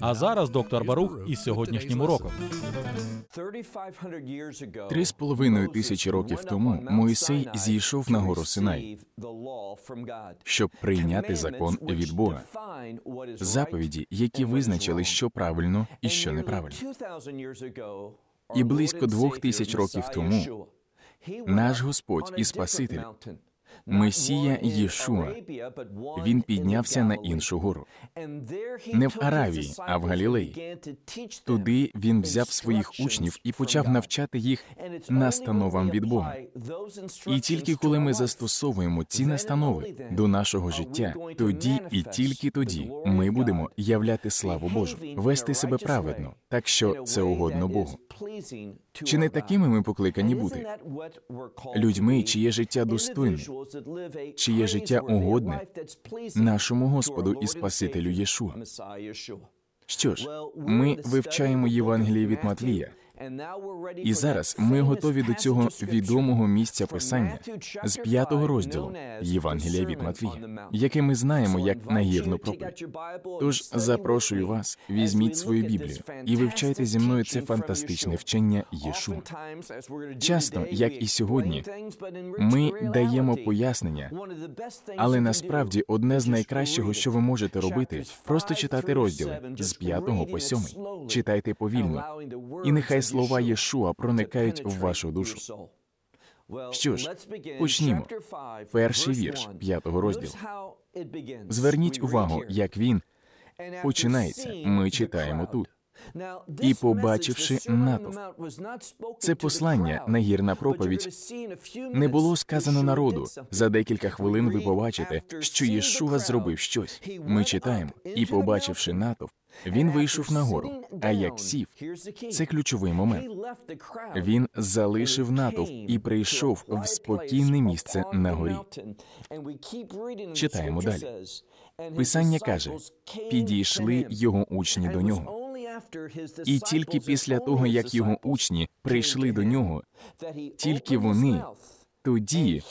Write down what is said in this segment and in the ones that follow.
А зараз доктор Барух із сьогоднішнім уроком. Три з половиною тисячі років тому Моїсей зійшов на гору Синай, щоб прийняти закон від Бога, заповіді, які визначили, що правильно і що неправильно. І близько двох тисяч років тому наш Господь і Спаситель Месія Єшуа. Він піднявся на іншу гору. Не в Аравії, а в Галілеї. Туди він взяв своїх учнів і почав навчати їх настановам від Бога. І тільки коли ми застосовуємо ці настанови до нашого життя, тоді і тільки тоді ми будемо являти славу Божу, вести себе праведно, так що це угодно Богу. Чи не такими ми покликані бути людьми, чиє життя достойне, чиє життя угодне нашому Господу і Спасителю Єшуа. Що ж, ми вивчаємо Євангеліє від Матвія. І зараз ми готові до цього відомого місця писання з п'ятого розділу Євангелія від Матвія, яке ми знаємо як нагірну проповідь. Тож запрошую вас, візьміть свою біблію і вивчайте зі мною це фантастичне вчення Єшу. Часто, як і сьогодні, ми даємо пояснення, але насправді одне з найкращого, що ви можете робити, просто читати розділи з п'ятого по сьомий. Читайте повільно і нехай слова Єшуа проникають в вашу душу. Що ж, почнімо. Перший вірш п'ятого розділу. Зверніть увагу, як він починається. Ми читаємо тут і побачивши натовп. Це послання, нагірна проповідь, не було сказано народу. За декілька хвилин ви побачите, що Єшуа зробив щось. Ми читаємо, і побачивши натовп, він вийшов нагору. А як сів, це ключовий момент. Він залишив натовп і прийшов в спокійне місце на горі. Читаємо далі. Писання каже: підійшли його учні до нього. І тільки після того, як його учні прийшли до нього, тільки вони тоді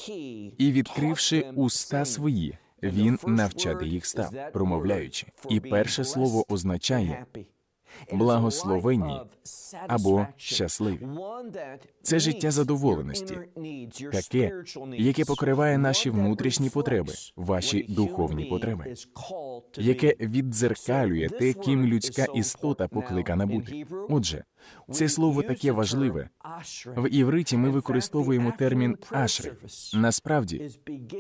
і відкривши уста свої, він навчати їх став, промовляючи. І перше слово означає благословенні або щасливі. Це життя задоволеності, таке, яке покриває наші внутрішні потреби, ваші духовні потреби, яке віддзеркалює те, ким людська істота покликана бути. Отже. Це слово таке важливе. В івриті ми використовуємо термін ашри. Насправді,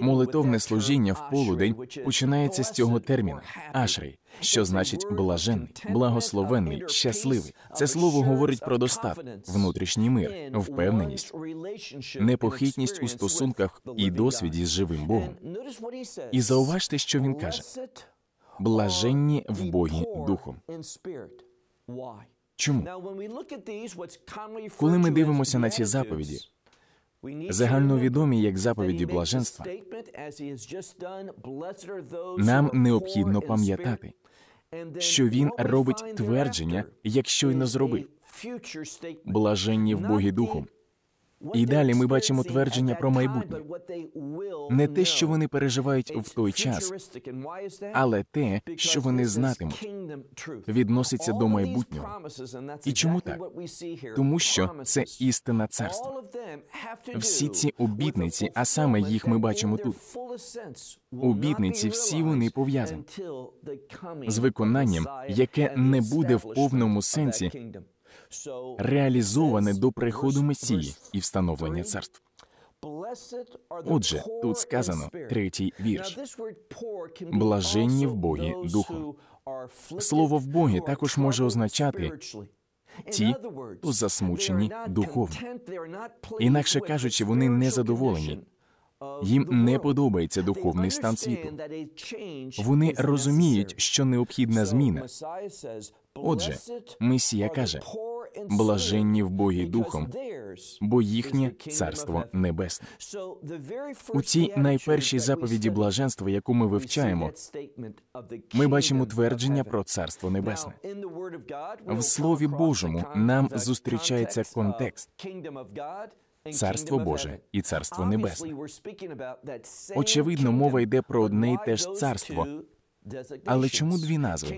молитовне служіння в полудень починається з цього терміна ашри, що значить блаженний, благословенний, щасливий. Це слово говорить про достаток, внутрішній мир, впевненість, непохитність у стосунках і досвіді з живим Богом. І зауважте, що він каже блаженні в Богі духом. Why? Чому? Коли ми дивимося на ці заповіді, загальновідомі як заповіді блаженства, нам необхідно пам'ятати, що він робить твердження, як щойно зробив блаженні в Богі Духом. І далі ми бачимо твердження про майбутнє. Не те, що вони переживають в той час, але те, що вони знатимуть, відноситься до майбутнього. І чому так? Тому що це істина царства. Всі ці обітниці, а саме їх ми бачимо тут. Обітниці всі вони пов'язані з виконанням, яке не буде в повному сенсі реалізоване до приходу Месії і встановлення царств. Отже, тут сказано третій вірш блаженні в Богі духом. Слово в Богі також може означати ті, хто засмучені духовно. Інакше кажучи, вони не задоволені. Їм не подобається духовний стан світу. Вони розуміють, що необхідна зміна. Отже, Месія каже: блаженні в Богі духом, бо їхнє царство небесне. У цій найпершій заповіді блаженства, яку ми вивчаємо, ми бачимо твердження про царство небесне. в слові Божому нам зустрічається контекст Царство Боже і Царство Небесне. Очевидно, мова йде про одне й те ж царство. Але чому дві назви?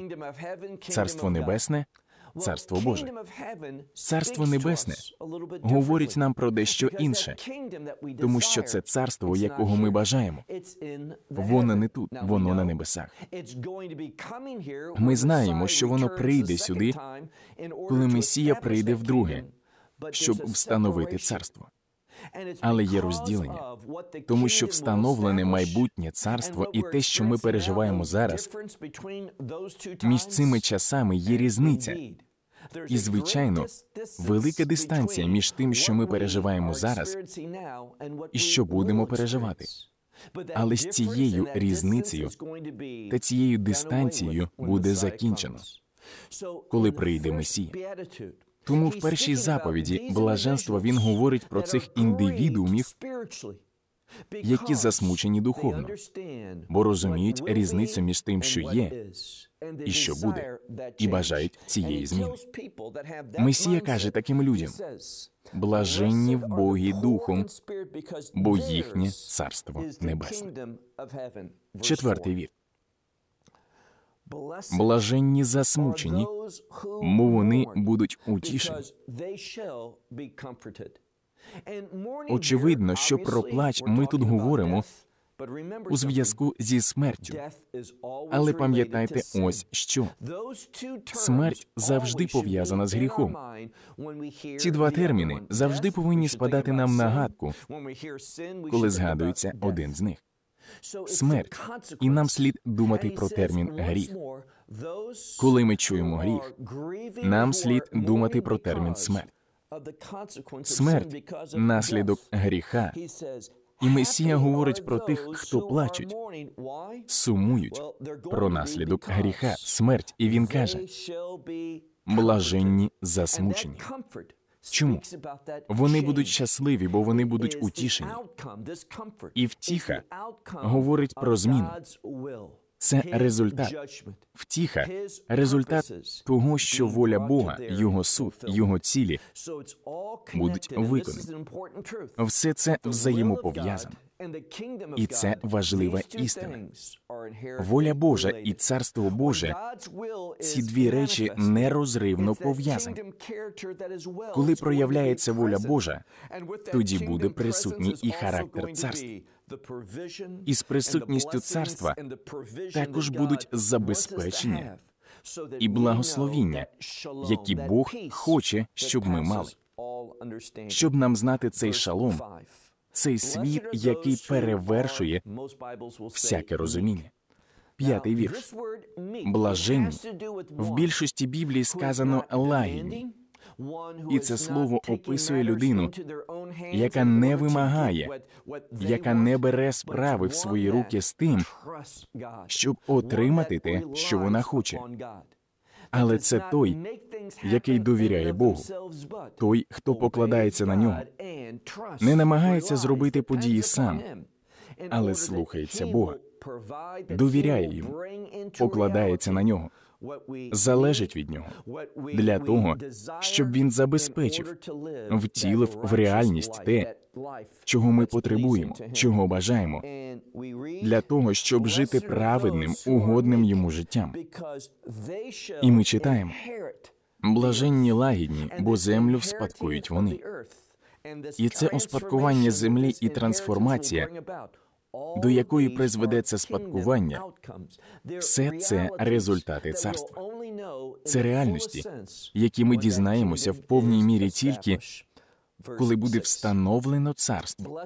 Царство Небесне Царство Боже, царство небесне говорить нам про дещо інше, тому що це царство, якого ми бажаємо. Воно не тут, воно на небесах. Ми знаємо, що воно прийде сюди, коли Месія прийде вдруге, щоб встановити царство але є розділення, тому що встановлене майбутнє царство і те, що ми переживаємо зараз, між цими часами є різниця. І, звичайно, велика дистанція між тим, що ми переживаємо зараз, і що будемо переживати. Але з цією різницею та цією дистанцією буде закінчено, коли прийде Месія. Тому в першій заповіді блаженство він говорить про цих індивідумів, які засмучені духовно, бо розуміють різницю між тим, що є і що буде, і бажають цієї зміни. Месія каже таким людям: блаженні в Богі Духом, бо їхнє царство небесне. Четвертий вір. Блаженні засмучені, бо вони будуть утішені. Очевидно, що про плач ми тут говоримо у зв'язку зі смертю. Але пам'ятайте, ось що смерть завжди пов'язана з гріхом. Ці два терміни завжди повинні спадати нам на гадку, коли згадується один з них смерть, і нам слід думати про термін гріх. Коли ми чуємо гріх, нам слід думати про термін смерть. Смерть – наслідок гріха. І Месія говорить про тих, хто плачуть, сумують про наслідок гріха, смерть, і він каже: блаженні засмучені. Чому вони будуть щасливі, бо вони будуть утішені. І втіха говорить про зміну це результат втіха, результат того, що воля Бога, його суд, його цілі будуть виконані. Все це взаємопов'язано. І це важлива істина. Воля Божа і царство Боже ці дві речі нерозривно пов'язані. Коли проявляється воля Божа, тоді буде присутній і характер царства і з присутністю царства також будуть забезпечення і благословіння, які Бог хоче, щоб ми мали. Щоб нам знати цей шалом, цей світ, який перевершує всяке розуміння. П'ятий вірш. Блаженні. в більшості Біблії сказано лагідні і це слово описує людину, яка не вимагає, яка не бере справи в свої руки з тим, щоб отримати те, що вона хоче. Але це той, який довіряє Богу, той, хто покладається на нього, не намагається зробити події сам, але слухається Бога, довіряє йому, покладається на нього залежить від нього для того, щоб він забезпечив втілив в реальність те, чого ми потребуємо, чого бажаємо, для того, щоб жити праведним, угодним йому життям. І ми читаємо блаженні лагідні, бо землю вспадкують вони. І це успадкування землі і трансформація до якої призведе це спадкування, все це результати царства. Це реальності, які ми дізнаємося в повній мірі тільки коли буде встановлено царство.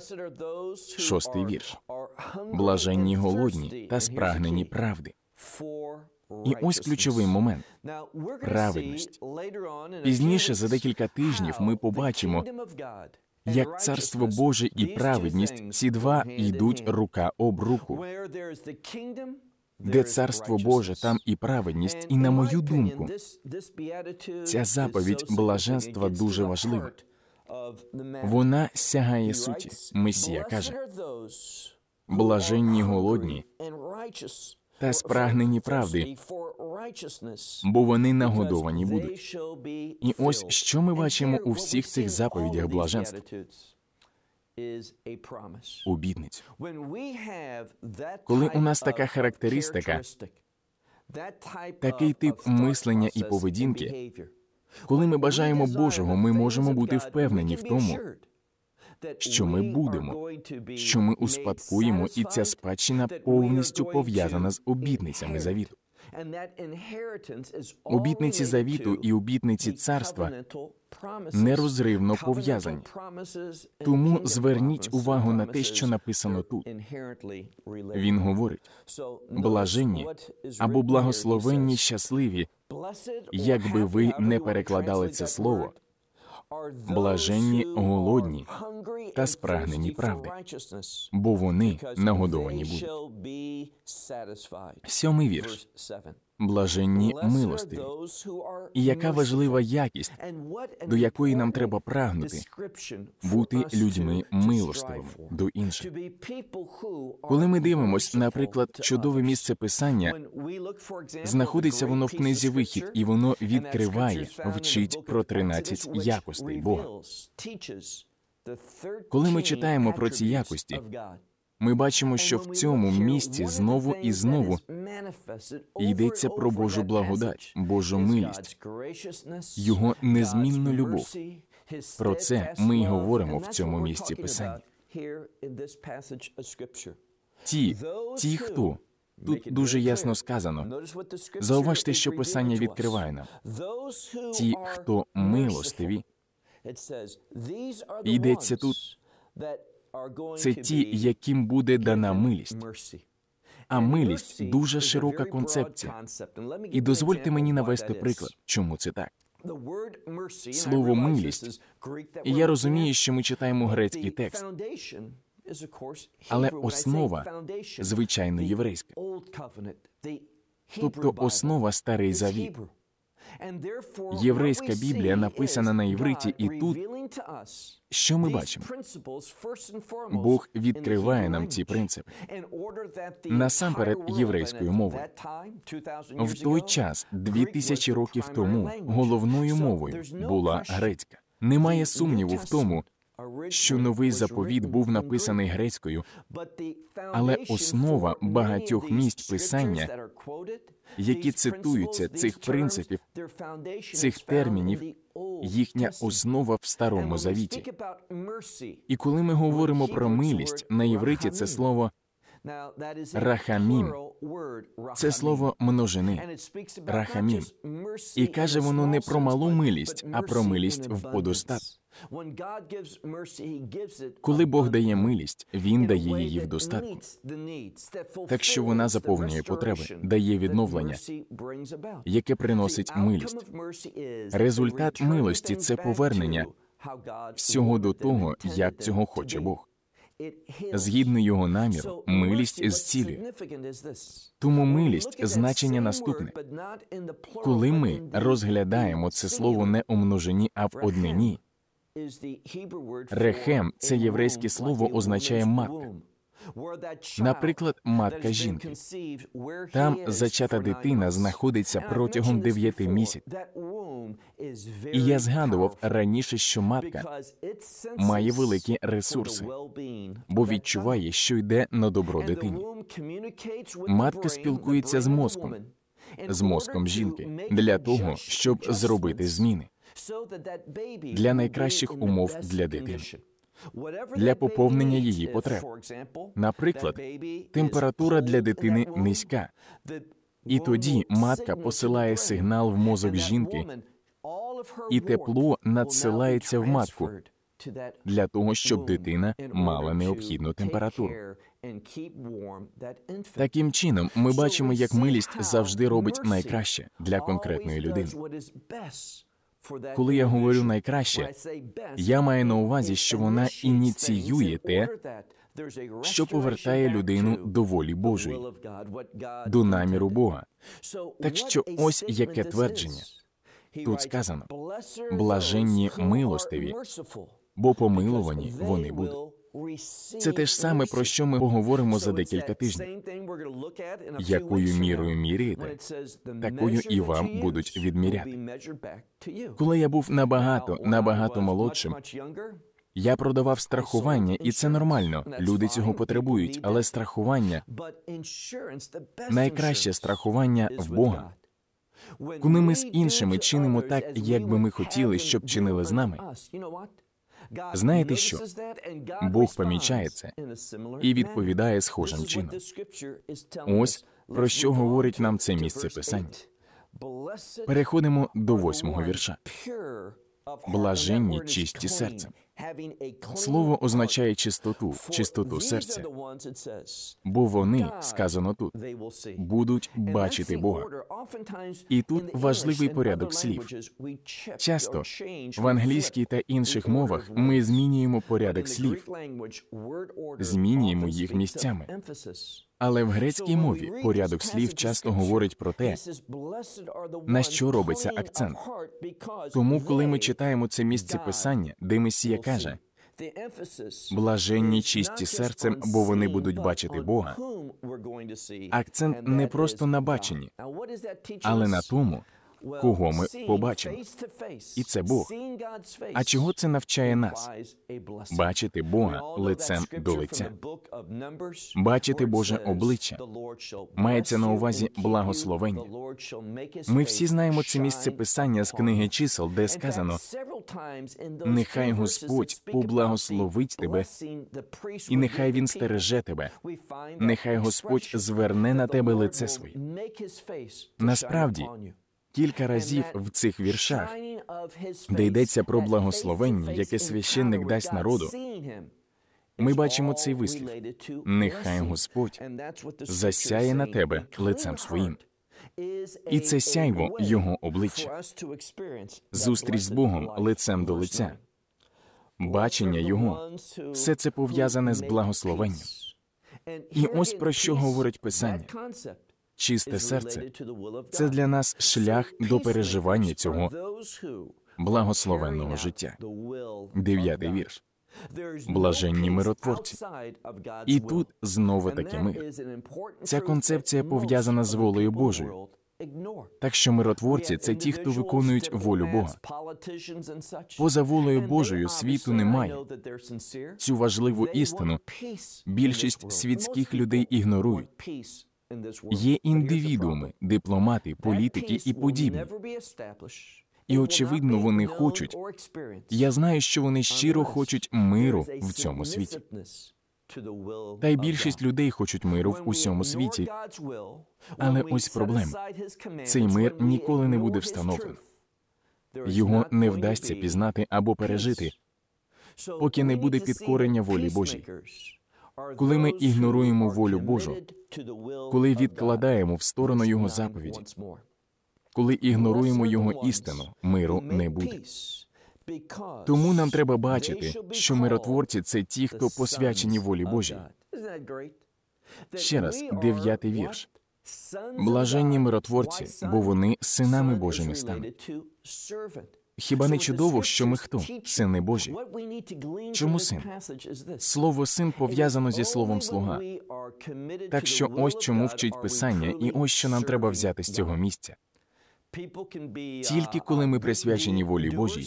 Шостий вірш блаженні голодні та спрагнені правди. І ось ключовий момент праведність. Пізніше за декілька тижнів ми побачимо, як царство Боже і праведність, ці два йдуть рука об руку. Де царство Боже, там і праведність, і на мою думку, ця заповідь блаженства дуже важлива. Вона сягає суті. Месія каже блаженні голодні та спрагнені правди, бо вони нагодовані будуть. І ось що ми бачимо у всіх цих заповідях блаженств обітницю. Коли у нас така характеристика, такий тип мислення і поведінки, коли ми бажаємо Божого, ми можемо бути впевнені в тому що ми будемо, що ми успадкуємо, і ця спадщина повністю пов'язана з обітницями завіту. Обітниці завіту і обітниці царства нерозривно пов'язані. Тому зверніть увагу на те, що написано тут. Він говорить блаженні або благословенні щасливі, якби ви не перекладали це слово блаженні голодні та спрагнені правди, бо вони нагодовані будуть. Сьомий вірш блаженні милости, і яка важлива якість, до якої нам треба прагнути бути людьми милостивими до інших. Коли ми дивимось, наприклад, чудове місце писання знаходиться воно в книзі вихід, і воно відкриває, вчить про 13 якостей Бога. Коли ми читаємо про ці якості, ми бачимо, що в цьому місті знову і знову йдеться про Божу благодать, Божу милість, його незмінну любов. Про це ми й говоримо в цьому місці писання. Ті, ті, хто тут дуже ясно сказано. Зауважте, що писання відкриває нам ті, хто милостиві, йдеться тут це ті, яким буде дана милість. А милість дуже широка концепція. І дозвольте мені навести приклад, чому це так. Слово милість я розумію, що ми читаємо грецький текст. Але основа звичайно єврейська. Тобто основа старий завіт. Єврейська Біблія написана на євриті, і тут що ми бачимо? Бог відкриває нам ці принципи насамперед єврейською мовою. В той час, дві тисячі років тому, головною мовою була грецька. Немає сумніву в тому, що новий заповіт був написаний грецькою, але основа багатьох місць писання, які цитуються цих принципів, цих термінів, їхня основа в старому завіті. І коли ми говоримо про милість на євриті, це слово. Рахамім це слово множини рахамім і каже воно не про малу милість, а про милість в подостатку. Коли Бог дає милість, він дає її в достатку. Так що вона заповнює потреби, дає відновлення, яке приносить милість. Результат милості це повернення всього до того, як цього хоче Бог. Згідно його наміру, милість з зцілює. Тому милість значення наступне. Коли ми розглядаємо це слово не у множині, а в однині, Рехем це єврейське слово означає матка. Наприклад, матка жінки. Там зачата дитина знаходиться протягом дев'яти місяців. І я згадував раніше, що матка має великі ресурси, бо відчуває, що йде на добро дитині. Матка спілкується з мозком, з мозком жінки для того, щоб зробити зміни для найкращих умов для дитини. Для поповнення її uh, потреб. Наприклад, температура для дитини низька, і тоді матка посилає сигнал в мозок жінки, і тепло надсилається в матку для того, щоб дитина мала необхідну температуру. Таким чином, ми бачимо, як милість завжди робить найкраще для конкретної людини. Коли я говорю найкраще, я маю на увазі, що вона ініціює те, що повертає людину до волі Божої, до наміру Бога. Так що ось яке твердження тут сказано блаженні милостиві, бо помилувані вони будуть. Це те ж саме про що ми поговоримо за декілька тижнів. Якою мірою міряєте, такою і вам будуть відміряти. Коли я був набагато, набагато молодшим, я продавав страхування, і це нормально. Люди цього потребують, але страхування найкраще страхування в Бога. Коли ми з іншими чинимо так, як би ми хотіли, щоб чинили з нами. Знаєте що? Бог помічає це і відповідає схожим чином. Ось про що говорить нам це місце писання. Переходимо до восьмого вірша. Блаженні чисті серцем. Слово означає чистоту, чистоту серця, бо вони сказано тут будуть бачити Бога. І тут важливий порядок слів. Часто в англійській та інших мовах ми змінюємо порядок слів, змінюємо їх місцями. Але в грецькій мові порядок слів часто говорить про те, на що робиться акцент. Тому, коли ми читаємо це місце писання, де Месія каже блаженні чисті серцем, бо вони будуть бачити Бога. Акцент не просто на баченні, але на тому, кого ми побачимо. І це Бог. А чого це навчає нас? Бачити Бога лицем до лиця. Бачити Боже обличчя. Мається на увазі благословення. Ми всі знаємо це місце писання з книги чисел, де сказано нехай Господь поблагословить тебе, і нехай він стереже тебе. Нехай Господь зверне на тебе лице своє. Насправді, кілька разів в цих віршах, де йдеться про благословення, яке священник дасть народу. Ми бачимо цей вислів. Нехай Господь засяє на тебе лицем своїм. І це сяйво його обличчя. Зустріч з Богом лицем до лиця, бачення Його, все це пов'язане з благословенням. І ось про що говорить Писання. Чисте серце це для нас шлях до переживання цього благословенного життя. Дев'ятий вірш. Блаженні миротворці. І тут знову таки мир. Ця концепція пов'язана з волею Божою. Так що миротворці це ті, хто виконують волю Бога. Поза волею Божою світу немає. Цю важливу істину більшість світських людей ігнорують. Є індивідуми, дипломати, політики і подібні. І очевидно, вони хочуть. Я знаю, що вони щиро хочуть миру в цьому світі. Та й більшість людей хочуть миру в усьому світі. Але ось проблема. Цей мир ніколи не буде встановлений. Його не вдасться пізнати або пережити, поки не буде підкорення волі Божій коли ми ігноруємо волю Божу, коли відкладаємо в сторону Його заповіді, коли ігноруємо Його істину, миру не буде. Тому нам треба бачити, що миротворці це ті, хто посвячені волі Божій. Ще раз, дев'ятий вірш. Блаженні миротворці, бо вони синами Божими стануть. Хіба не чудово, що ми хто? Сини Божі? Чому син? Слово син пов'язано зі словом слуга. Так що ось чому вчить писання, і ось що нам треба взяти з цього місця. Тільки uh, коли ми uh, присвячені волі Божій,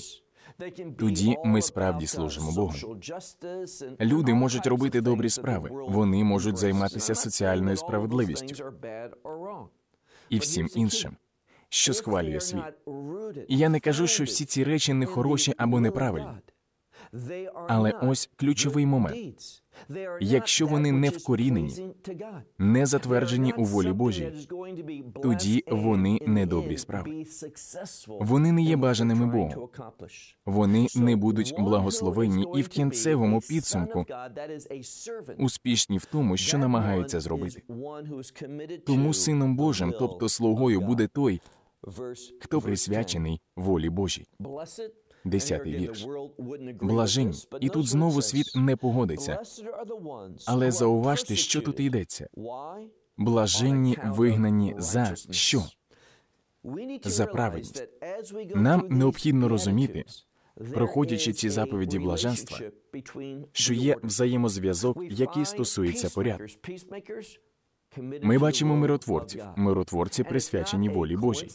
тоді ми справді uh, служимо Богу. Люди можуть робити добрі справи, вони можуть займатися соціальною справедливістю і всім іншим що схвалює світ. я не кажу, що всі ці речі не хороші або неправильні. Але ось ключовий момент Якщо вони не вкорінені, не затверджені у волі Божій, тоді вони не добрі справи. Вони не є бажаними Богом. Вони не будуть благословені і в кінцевому підсумку успішні в тому, що намагаються зробити. Тому сином Божим, тобто слугою, буде той, хто присвячений волі Божій. 10 вірш. Блажень, і тут знову світ не погодиться. Але зауважте, що тут йдеться. Блаженні вигнані за що? За праведність. Нам необхідно розуміти, проходячи ці заповіді блаженства, що є взаємозв'язок, який стосується порядку. Ми бачимо миротворців. Миротворці присвячені волі Божій.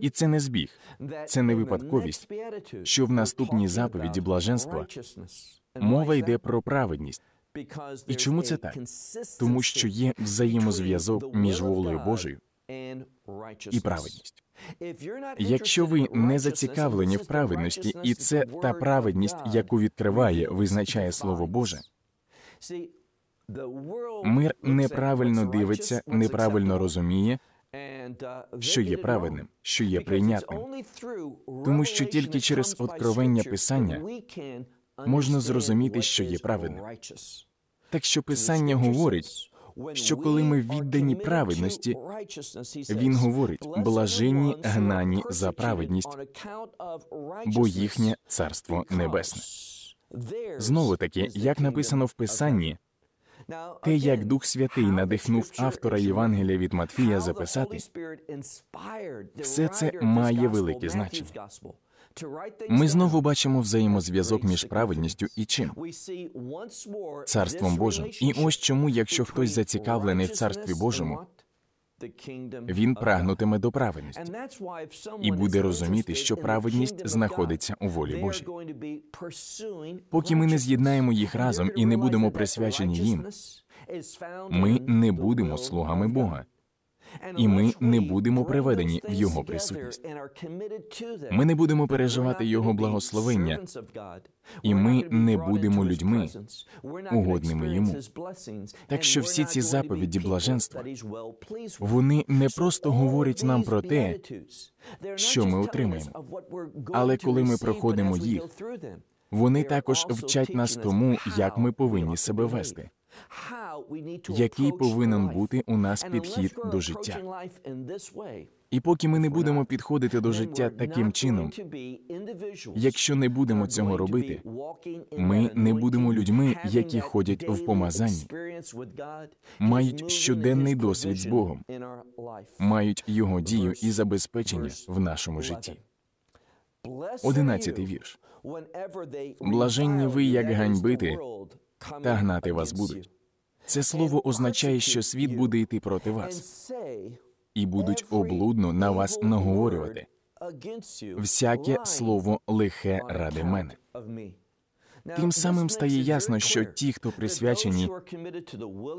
І це не збіг, це не випадковість. Що в наступній заповіді блаженства мова йде про праведність. І чому це так? Тому що є взаємозв'язок між волею Божою і праведністю. Якщо ви не зацікавлені в праведності, і це та праведність, яку відкриває, визначає Слово Боже. Мир неправильно дивиться, неправильно розуміє, що є праведним, що є прийнятним. Тому що тільки через откровення писання можна зрозуміти, що є праведним. Так що писання говорить. Що коли ми віддані праведності, він говорить блаженні гнані за праведність, бо їхнє царство небесне. Знову таки, як написано в писанні, те, як Дух Святий надихнув автора Євангелія від Матфія записати, все це має велике значення. Ми знову бачимо взаємозв'язок між праведністю і чим царством Божим. І ось чому, якщо хтось зацікавлений в царстві Божому, він прагнутиме до праведності і буде розуміти, що праведність знаходиться у волі Божій. Поки ми не з'єднаємо їх разом і не будемо присвячені їм, ми не будемо слугами Бога і ми не будемо приведені в його присутність. Ми не будемо переживати його благословення, і ми не будемо людьми, угодними йому. Так що всі ці заповіді блаженства вони не просто говорять нам про те, що ми отримаємо, але коли ми проходимо їх, вони також вчать нас тому, як ми повинні себе вести який повинен бути у нас підхід до життя. І поки ми не будемо підходити до життя таким чином, якщо не будемо цього робити, ми не будемо людьми, які ходять в помазанні, мають щоденний досвід з Богом, мають його дію і забезпечення в нашому житті. Одинадцятий вірш блаженні ви як ганьбити та гнати вас будуть. Це слово означає, що світ буде йти проти вас і будуть облудно на вас наговорювати. Всяке слово лихе ради мене. Тим самим стає ясно, що ті, хто присвячені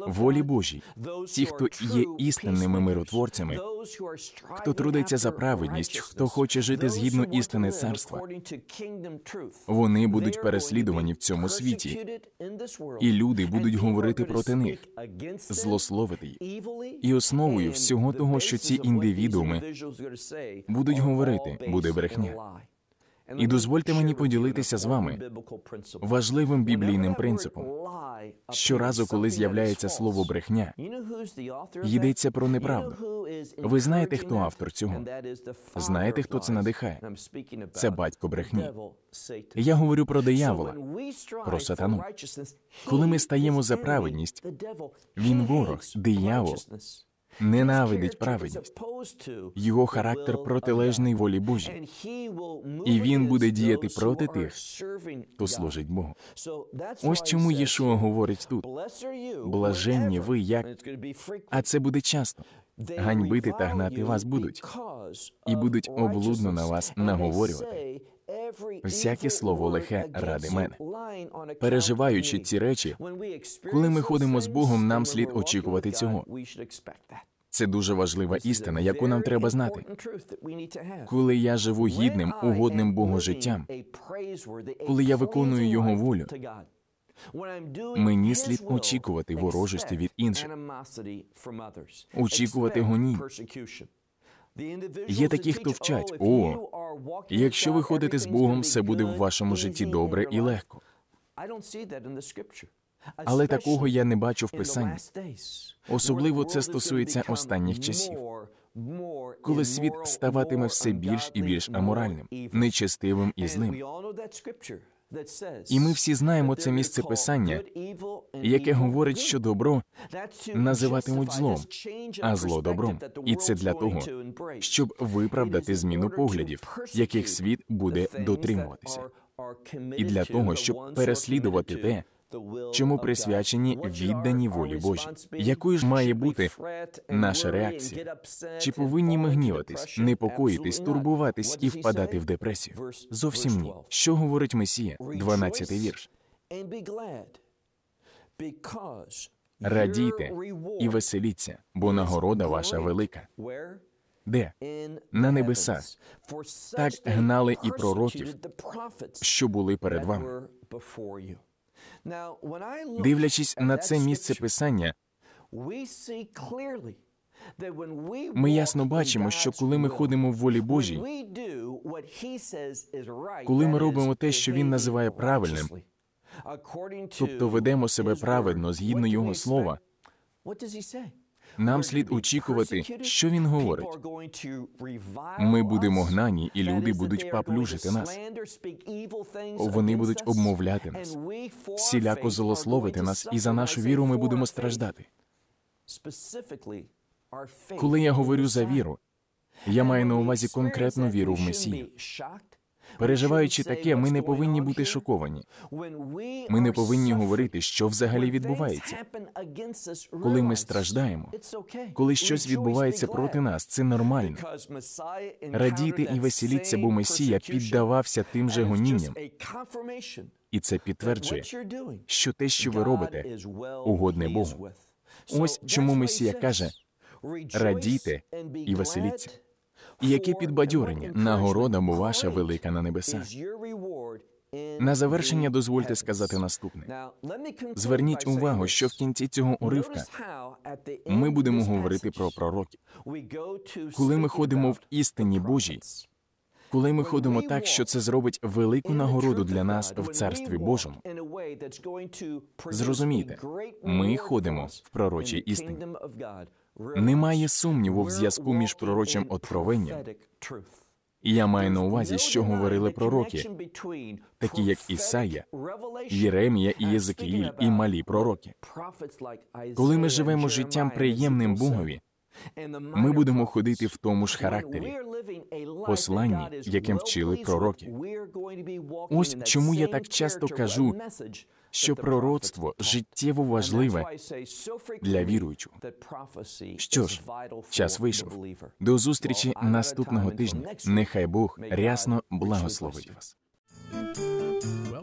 волі Божій, ті, хто є істинними миротворцями, хто трудиться за праведність, хто хоче жити згідно істини царства, вони будуть переслідувані в цьому світі. і люди будуть говорити проти них, злословити їх. І основою всього того, що ці індивідууми будуть говорити, буде брехня. І дозвольте мені поділитися з вами важливим біблійним принципом. Щоразу, коли з'являється слово брехня, йдеться про неправду. Ви знаєте, хто автор цього? Знаєте, хто це надихає? Це батько брехні. Я говорю про диявола, про сатану. Коли ми стаємо за праведність, він ворог, диявол ненавидить праведність, його характер протилежний волі Божій, і він буде діяти проти тих, хто служить Богу. Ось чому Єшуа говорить тут: блаженні ви, як а це буде часто. Ганьбити та гнати вас будуть і будуть облудно на вас наговорювати всяке слово лихе ради мене. Переживаючи ці речі, коли ми ходимо з Богом, нам слід очікувати цього. Це дуже важлива істина, яку нам треба знати. Коли я живу гідним, угодним Богу життям, коли я виконую його волю, мені слід очікувати ворожості від інших, очікувати гонінь. Є такі, хто вчать о, якщо ви ходите з Богом, все буде в вашому житті добре і легко. Але такого я не бачу в писанні. Особливо це стосується останніх часів. Коли світ ставатиме все більш і більш аморальним, нечестивим і злим. І ми всі знаємо це місце писання, яке говорить, що добро називатимуть злом, а зло добром. І це для того, щоб виправдати зміну поглядів, яких світ буде дотримуватися, і для того, щоб переслідувати те, чому присвячені віддані волі Божій. Якою ж має бути наша реакція? Чи повинні ми гніватись, непокоїтись, турбуватись і впадати в депресію? Зовсім ні. Що говорить Месія, 12 вірш. Радійте і веселіться, бо нагорода ваша велика. Де на небесах так гнали і пророків, що були перед вами. Дивлячись на це місце писання, ми ясно бачимо, що коли ми ходимо в волі Божій, коли ми робимо те, що він називає правильним, тобто ведемо себе праведно згідно його слова. Нам слід очікувати, що він говорить. Ми будемо гнані, і люди будуть паплюжити нас. Вони будуть обмовляти нас, всіляко злословити нас, і за нашу віру ми будемо страждати. Коли я говорю за віру, я маю на увазі конкретну віру в Месію. Переживаючи таке, ми не повинні бути шоковані. Ми не повинні говорити, що взагалі відбувається. Коли ми страждаємо, коли щось відбувається проти нас, це нормально. Радійте і веселіться, бо Месія піддавався тим же гонінням. І це підтверджує, що те, що ви робите, угодне Богу. Ось чому Месія каже: радійте і веселіться. Яке підбадьорення нагорода нагородам ваша велика на небесах. На завершення дозвольте сказати наступне. Зверніть увагу, що в кінці цього уривка ми будемо говорити про пророків. Коли ми ходимо в істині Божій, коли ми ходимо так, що це зробить велику нагороду для нас в царстві Божому, зрозумійте, ми ходимо в пророчій істині. Немає сумніву в зв'язку між пророчим откровенням і я маю на увазі, що говорили пророки, такі як Ісая, Єремія і Єзекіїль, і малі пророки. Коли ми живемо життям приємним Богові. Ми будемо ходити в тому ж характері, посланні, яким вчили пророки. Ось чому я так часто кажу, що пророцтво життєво важливе для віруючого. Що ж, час вийшов. До зустрічі наступного тижня. Нехай Бог рясно благословить вас.